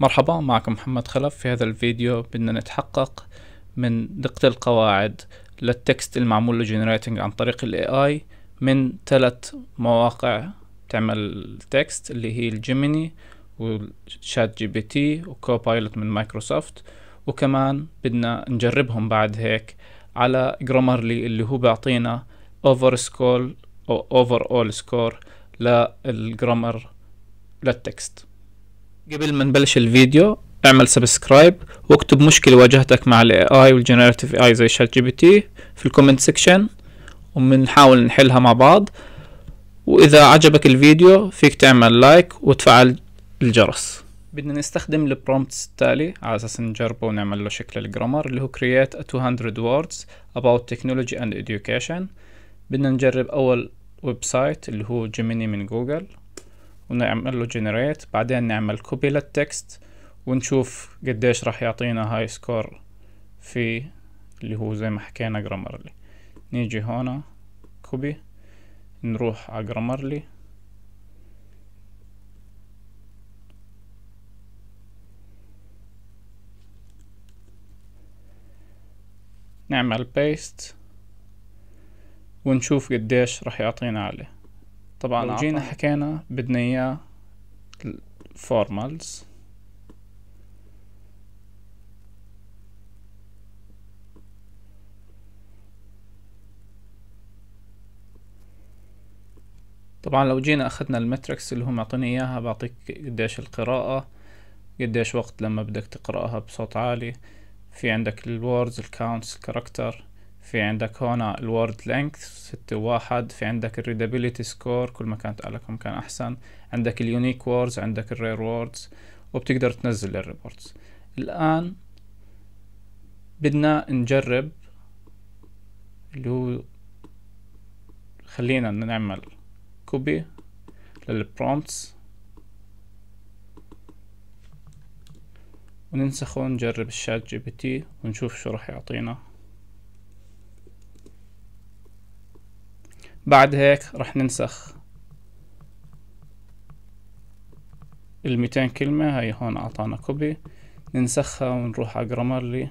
مرحبا معكم محمد خلف في هذا الفيديو بدنا نتحقق من دقة القواعد للتكست المعمول لجنريتنج عن طريق الاي اي من ثلاث مواقع تعمل تكست اللي هي الجيميني وشات جي بي تي وكوبايلوت من مايكروسوفت وكمان بدنا نجربهم بعد هيك على جرامرلي اللي هو بيعطينا اوفر سكول او اوفر اول سكور للجرامر للتكست قبل ما نبلش الفيديو اعمل سبسكرايب واكتب مشكلة واجهتك مع الاي اي والجنراتيف اي زي شات جي بي تي في الكومنت سيكشن ومنحاول نحلها مع بعض واذا عجبك الفيديو فيك تعمل لايك وتفعل الجرس بدنا نستخدم البرومبتس التالي على اساس نجربه ونعمل له شكل الجرامر اللي هو create a 200 words about technology and education بدنا نجرب اول ويب سايت اللي هو جيميني من جوجل ونعمل له جنريت بعدين نعمل كوبي للتكست ونشوف قديش راح يعطينا هاي سكور في اللي هو زي ما حكينا جرامرلي نيجي هنا كوبي نروح على جرامرلي نعمل بيست ونشوف قديش راح يعطينا عليه طبعا لو جينا حكينا بدنا اياه فورمالز طبعا لو جينا اخذنا المتركس اللي هو معطيني اياها بعطيك قديش القراءة قديش وقت لما بدك تقرأها بصوت عالي في عندك الوردز الكاونتس الكاركتر في عندك هون الورد لينث ستة واحد في عندك الريدابيليتي سكور كل ما كانت أعلى كل ما كان أحسن عندك اليونيك ووردز عندك الرير ووردز وبتقدر تنزل الريبورتس الآن بدنا نجرب اللي هو خلينا نعمل كوبي للبرومتس وننسخه ونجرب الشات جي بي تي ونشوف شو راح يعطينا بعد هيك رح ننسخ الميتين كلمة هاي هون أعطانا كوبي ننسخها ونروح على جرامرلي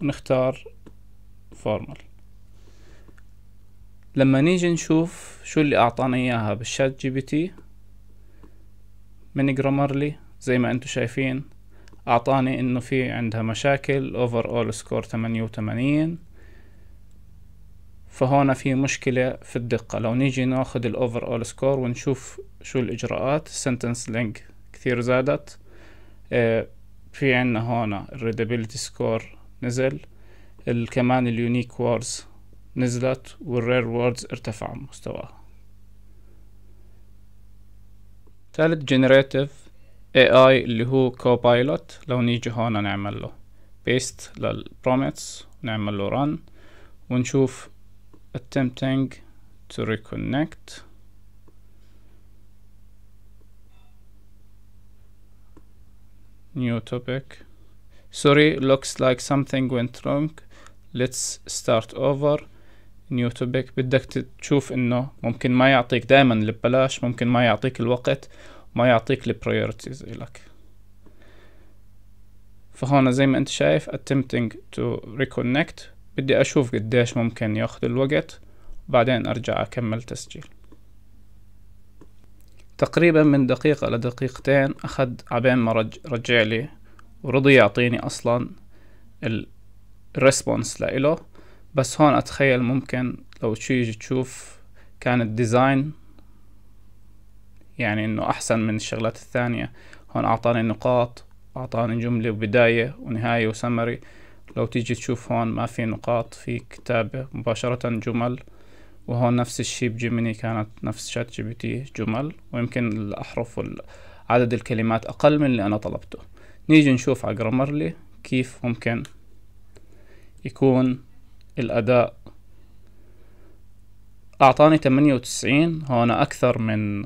ونختار فورمال لما نيجي نشوف شو اللي أعطانا إياها بالشات جي بي تي من جرامرلي زي ما انتو شايفين اعطاني انه في عندها مشاكل اوفر اول سكور 88 فهون في مشكلة في الدقة لو نيجي ناخد الأوفر أول سكور ونشوف شو الإجراءات سنتنس لينك كثير زادت آه، في عنا هون الريدابيلتي سكور نزل كمان اليونيك ووردز نزلت والرير ووردز ارتفع مستواها ثالث جنريتيف AI اللي هو Copilot لو نيجي هون نعمل له بيست للبرومتس نعمل له run ونشوف attempting to reconnect new topic sorry looks like something went wrong let's start over new topic بدك تشوف انه ممكن ما يعطيك دائما لبلاش ببلاش ممكن ما يعطيك الوقت ما يعطيك البريورتيز إلك فهون زي ما انت شايف attempting to reconnect بدي اشوف قديش ممكن ياخد الوقت وبعدين ارجع اكمل تسجيل تقريبا من دقيقة لدقيقتين اخد عبين ما رج رجع لي ورضي يعطيني اصلا الريسبونس لإله بس هون اتخيل ممكن لو تيجي تشوف كان الديزاين يعني انه احسن من الشغلات الثانية هون اعطاني نقاط اعطاني جملة وبداية ونهاية وسمري لو تيجي تشوف هون ما في نقاط في كتابة مباشرة جمل وهون نفس الشيء بجيميني كانت نفس شات جي بي تي جمل ويمكن الأحرف عدد الكلمات أقل من اللي أنا طلبته نيجي نشوف على جرامرلي كيف ممكن يكون الأداء أعطاني تمانية وتسعين هون أكثر من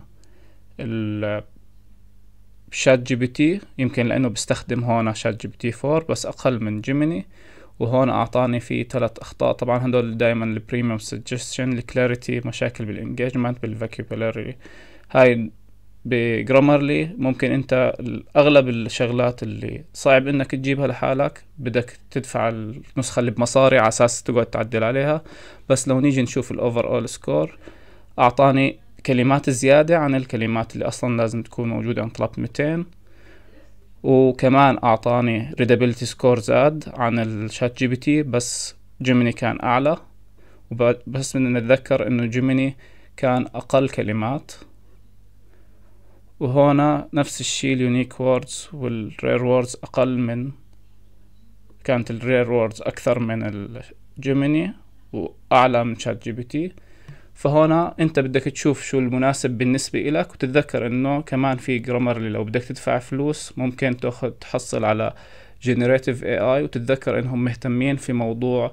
شات جي بي تي يمكن لأنه بستخدم هون شات جي بي تي 4 بس أقل من جيميني وهون أعطاني في ثلاث أخطاء طبعا هدول دائما البريميوم سجستشن الكلاريتي مشاكل بالإنجيجمنت بالفوكابولاري هاي بجرامرلي ممكن انت اغلب الشغلات اللي صعب انك تجيبها لحالك بدك تدفع النسخة اللي بمصاري على اساس تقعد تعدل عليها بس لو نيجي نشوف الاوفر اول سكور اعطاني كلمات زيادة عن الكلمات اللي أصلا لازم تكون موجودة عن طلب 200 وكمان أعطاني readability score زاد عن الشات جي بي تي بس جيميني كان أعلى بس بدنا نتذكر إنه جيميني كان أقل كلمات وهنا نفس الشيء اليونيك ووردز والرير ووردز أقل من كانت الرير ووردز أكثر من الجيميني وأعلى من شات جي بي تي فهنا انت بدك تشوف شو المناسب بالنسبة إلك وتتذكر انه كمان في جرامرلي لو بدك تدفع فلوس ممكن تاخذ تحصل على جنريتيف اي اي وتتذكر انهم مهتمين في موضوع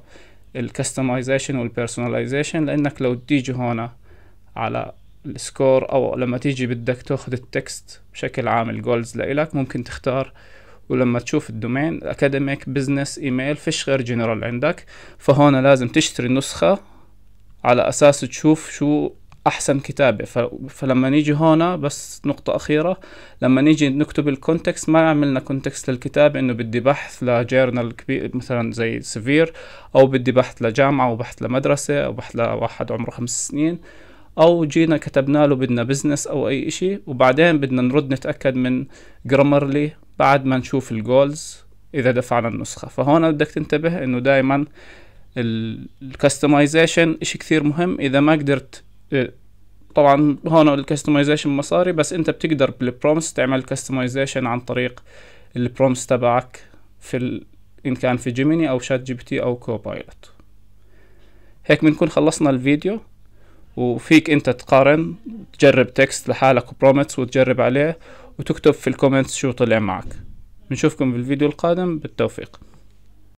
الكستمايزيشن والبيرسوناليزيشن لانك لو تيجي هون على السكور او لما تيجي بدك تاخذ التكست بشكل عام الجولز لإلك ممكن تختار ولما تشوف الدومين اكاديميك بزنس ايميل فيش غير جنرال عندك فهون لازم تشتري نسخه على أساس تشوف شو احسن كتابه فلما نيجي هنا بس نقطه اخيره لما نيجي نكتب الكونتكست ما عملنا كونتكست للكتاب انه بدي بحث لجيرنال كبير مثلا زي سفير او بدي بحث لجامعه او بحث لمدرسه او بحث لواحد عمره خمس سنين او جينا كتبنا له بدنا بزنس او اي إشي وبعدين بدنا نرد نتاكد من جرامرلي بعد ما نشوف الجولز اذا دفعنا النسخه فهون بدك تنتبه انه دائما الكستمايزيشن اشي كثير مهم اذا ما قدرت آه، طبعا هون الكستمايزيشن مصاري بس انت بتقدر بالبرومس تعمل كستمايزيشن عن طريق البرومس تبعك في ال... ان كان في جيميني او شات جي بي تي او كوبايلوت هيك بنكون خلصنا الفيديو وفيك انت تقارن تجرب تكست لحالك وبرومتس وتجرب عليه وتكتب في الكومنتس شو طلع معك بنشوفكم بالفيديو القادم بالتوفيق